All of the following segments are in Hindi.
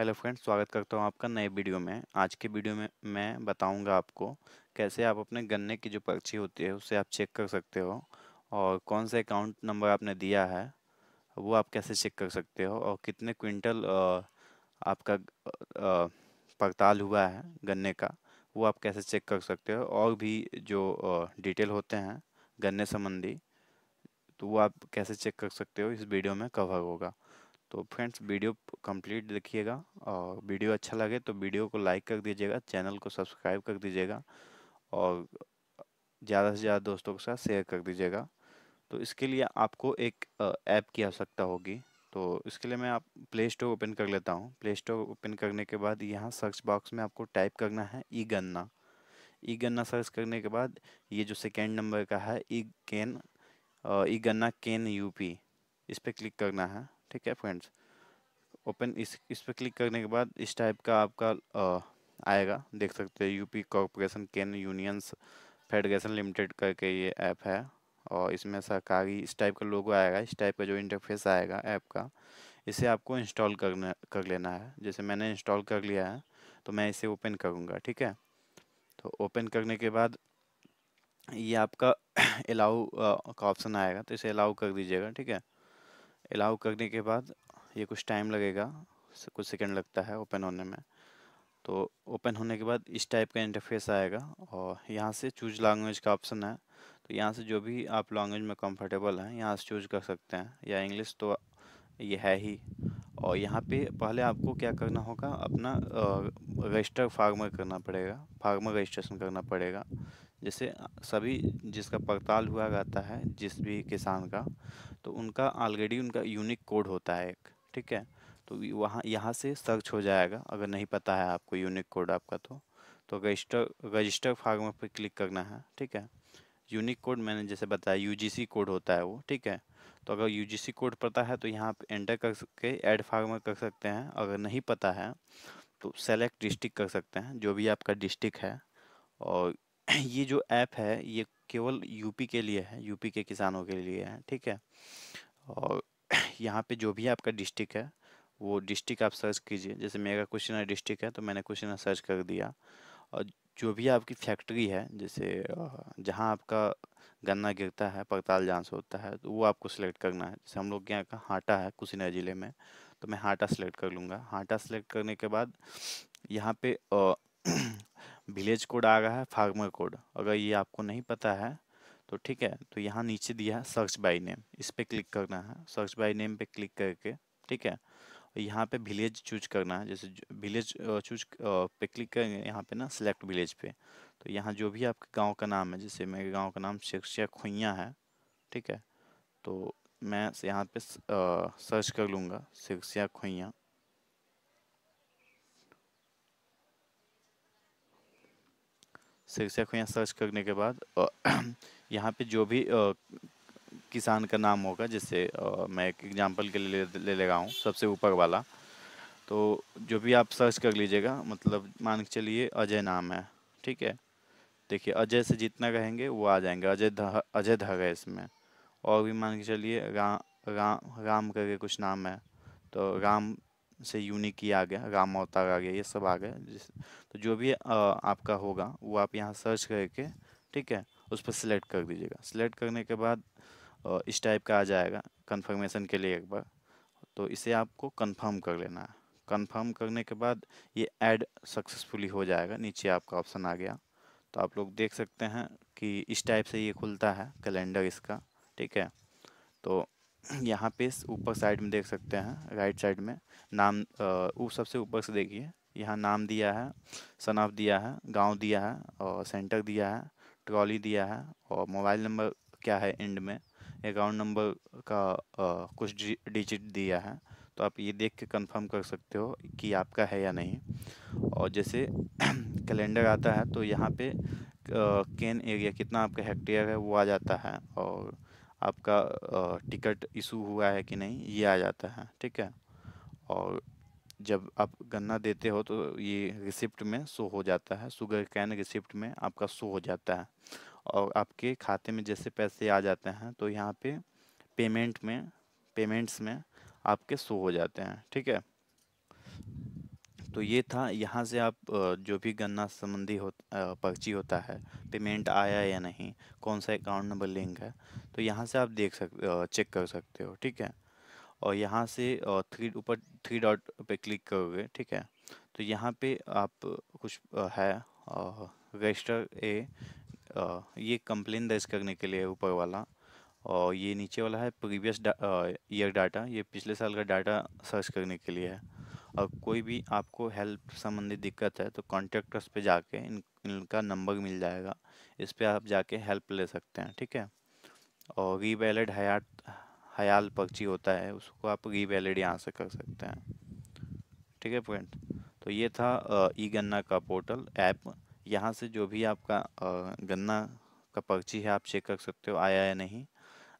हेलो फ्रेंड्स स्वागत करता हूँ आपका नए वीडियो में आज के वीडियो में मैं बताऊँगा आपको कैसे आप अपने गन्ने की जो पर्ची होती है उसे आप चेक कर सकते हो और कौन सा अकाउंट नंबर आपने दिया है वो आप कैसे चेक कर सकते हो और कितने क्विंटल आपका पड़ताल हुआ है गन्ने का वो आप कैसे चेक कर सकते हो और भी जो डिटेल होते हैं गन्ने संबंधी तो वो आप कैसे चेक कर सकते हो इस वीडियो में कवर होगा तो फ्रेंड्स वीडियो कंप्लीट देखिएगा और वीडियो अच्छा लगे तो वीडियो को लाइक कर दीजिएगा चैनल को सब्सक्राइब कर दीजिएगा और ज़्यादा से ज़्यादा दोस्तों के साथ शेयर कर दीजिएगा तो इसके लिए आपको एक ऐप की आवश्यकता होगी तो इसके लिए मैं आप प्ले स्टोर ओपन कर लेता हूँ प्ले स्टोर ओपन करने के बाद यहाँ सर्च बॉक्स में आपको टाइप करना है ई गन्ना ई गन्ना सर्च करने के बाद ये जो सेकेंड नंबर का है ई केन ई गन्ना केन यूपी इस पर क्लिक करना है ठीक है फ्रेंड्स ओपन इस इस पर क्लिक करने के बाद इस टाइप का आपका आ, आएगा देख सकते हैं UP corporation cane unions federation limited करके ये ऐप है और इसमें सरकारी इस टाइप का लोगो आएगा इस टाइप का जो इंटरफेस आएगा ऐप का इसे आपको इंस्टॉल करना कर लेना है जैसे मैंने इंस्टॉल कर लिया है तो मैं इसे ओपन करूँगा ठीक है तो ओपन करने के बाद ये आपका अलाउ का ऑप्शन आएगा तो इसे अलाउ कर दीजिएगा ठीक है अलाउ करने के बाद ये कुछ टाइम लगेगा कुछ सेकंड लगता है ओपन होने में तो ओपन होने के बाद इस टाइप का इंटरफेस आएगा और यहाँ से चूज लैंग्वेज का ऑप्शन है तो यहाँ से जो भी आप लैंग्वेज में कंफर्टेबल हैं यहाँ से चूज कर सकते हैं या इंग्लिश तो ये है ही और यहाँ पे पहले आपको क्या करना होगा अपना रजिस्टर फार्मर करना पड़ेगा फार्मर रजिस्ट्रेशन करना पड़ेगा जैसे सभी जिसका पड़ताल हुआ रहता है जिस भी किसान का तो उनका ऑलरेडी उनका यूनिक कोड होता है एक ठीक है तो वहाँ यहाँ से सर्च हो जाएगा अगर नहीं पता है आपको यूनिक कोड आपका तो तो रजिस्टर रजिस्टर फार्म पर क्लिक करना है ठीक है यूनिक कोड मैंने जैसे बताया यूजीसी कोड होता है वो ठीक है तो अगर यूजीसी कोड पता है तो यहाँ आप एंटर कर सकते ऐड फार्म कर सकते हैं अगर नहीं पता है तो सेलेक्ट डिस्ट्रिक्ट कर सकते हैं जो भी आपका डिस्ट्रिक्ट है और ये जो ऐप है ये केवल यूपी के लिए है यूपी के किसानों के लिए है ठीक है और यहाँ पे जो भी आपका डिस्ट्रिक्ट है वो डिस्ट्रिक्ट आप सर्च कीजिए जैसे मेरा कुशीनगर डिस्ट्रिक्ट है तो मैंने कुशीनगर सर्च कर दिया और जो भी आपकी फैक्ट्री है जैसे जहाँ आपका गन्ना गिरता है पड़ताल जांच होता है तो वो आपको सिलेक्ट करना है जैसे हम लोग के यहाँ का हाटा है कुशीनगर ज़िले में तो मैं हाटा सेलेक्ट कर लूँगा हाटा सेलेक्ट करने के बाद यहाँ पे विलेज कोड आ गया है फार्मर कोड अगर ये आपको नहीं पता है तो ठीक है तो यहाँ नीचे दिया है सर्च बाई नेम इस पर क्लिक करना है सर्च बाई नेम पे क्लिक करके ठीक है यहाँ पे विलेज चूज करना है जैसे विलेज चूज पे क्लिक करेंगे यहाँ पे ना सिलेक्ट विलेज पे तो यहाँ जो भी आपके गांव का नाम है जैसे मेरे गांव का नाम शिक्षा खुइया है ठीक है तो मैं यहाँ पे सर्च कर लूँगा शिक्षा खुइया शीर्षक को यहाँ सर्च करने के बाद यहाँ पे जो भी किसान का नाम होगा जैसे मैं एक एग्जांपल के लिए ले ले रहा हूँ सबसे ऊपर वाला तो जो भी आप सर्च कर लीजिएगा मतलब मान के चलिए अजय नाम है ठीक है देखिए अजय से जितना कहेंगे वो आ जाएंगे अजय ध अजय धग है इसमें और भी मान के चलिए रा, रा, राम करके कुछ नाम है तो राम जैसे यूनिकी आ गया राम अवतार आ गया ये सब आ गया जिस तो जो भी आपका होगा वो आप यहाँ सर्च करके ठीक है उस पर सिलेक्ट कर दीजिएगा सिलेक्ट करने के बाद इस टाइप का आ जाएगा कंफर्मेशन के लिए एक बार तो इसे आपको कंफर्म कर लेना है कंफर्म करने के बाद ये ऐड सक्सेसफुली हो जाएगा नीचे आपका ऑप्शन आ गया तो आप लोग देख सकते हैं कि इस टाइप से ये खुलता है कैलेंडर इसका ठीक है तो यहाँ पे ऊपर साइड में देख सकते हैं राइट साइड में नाम वो सबसे ऊपर से देखिए यहाँ नाम दिया है सनाफ दिया है गांव दिया है और सेंटर दिया है ट्रॉली दिया है और मोबाइल नंबर क्या है एंड में अकाउंट नंबर का आ, कुछ डिजिट दिया है तो आप ये देख के कंफर्म कर सकते हो कि आपका है या नहीं और जैसे कैलेंडर आता है तो यहाँ पे केन एरिया कितना आपका हेक्टेयर है वो आ जाता है और आपका टिकट इशू हुआ है कि नहीं ये आ जाता है ठीक है और जब आप गन्ना देते हो तो ये रिसिप्ट में शो हो जाता है शुगर कैन रिसिप्ट में आपका शो हो जाता है और आपके खाते में जैसे पैसे आ जाते हैं तो यहाँ पे पेमेंट में पेमेंट्स में आपके शो हो जाते हैं ठीक है तो ये था यहाँ से आप जो भी गन्ना संबंधी हो पर्ची होता है पेमेंट आया या नहीं कौन सा अकाउंट नंबर लिंक है तो यहाँ से आप देख सक चेक कर सकते हो ठीक है और यहाँ से थ्री ऊपर थ्री डॉट पे क्लिक करोगे ठीक है तो यहाँ पे आप कुछ है रजिस्टर ए ये कंप्लेन दर्ज करने के लिए ऊपर वाला और ये नीचे वाला है प्रीवियस ईयर डा, डाटा ये पिछले साल का डाटा सर्च करने के लिए है और कोई भी आपको हेल्प संबंधित दिक्कत है तो कॉन्टेक्टर्स पर जाके इन इनका नंबर मिल जाएगा इस पर आप जाके हेल्प ले सकते हैं ठीक है और री वैलिड हयात हयाल पर्ची होता है उसको आप री वैलिड यहाँ से कर सकते हैं ठीक है फ्रेंड तो ये था ई गन्ना का पोर्टल ऐप यहाँ से जो भी आपका गन्ना का पर्ची है आप चेक कर सकते हो आया या नहीं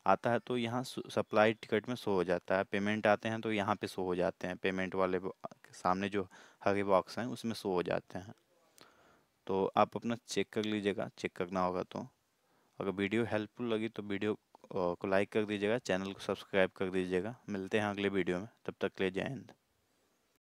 आता है तो यहाँ सप्लाई टिकट में शो हो जाता है पेमेंट आते हैं तो यहाँ पे शो हो जाते हैं पेमेंट वाले सामने जो हरे बॉक्स हैं उसमें शो हो जाते हैं तो आप अपना चेक कर लीजिएगा चेक करना होगा तो अगर वीडियो हेल्पफुल लगी तो वीडियो को लाइक कर दीजिएगा चैनल को सब्सक्राइब कर दीजिएगा मिलते हैं अगले वीडियो में तब तक ले जय हिंद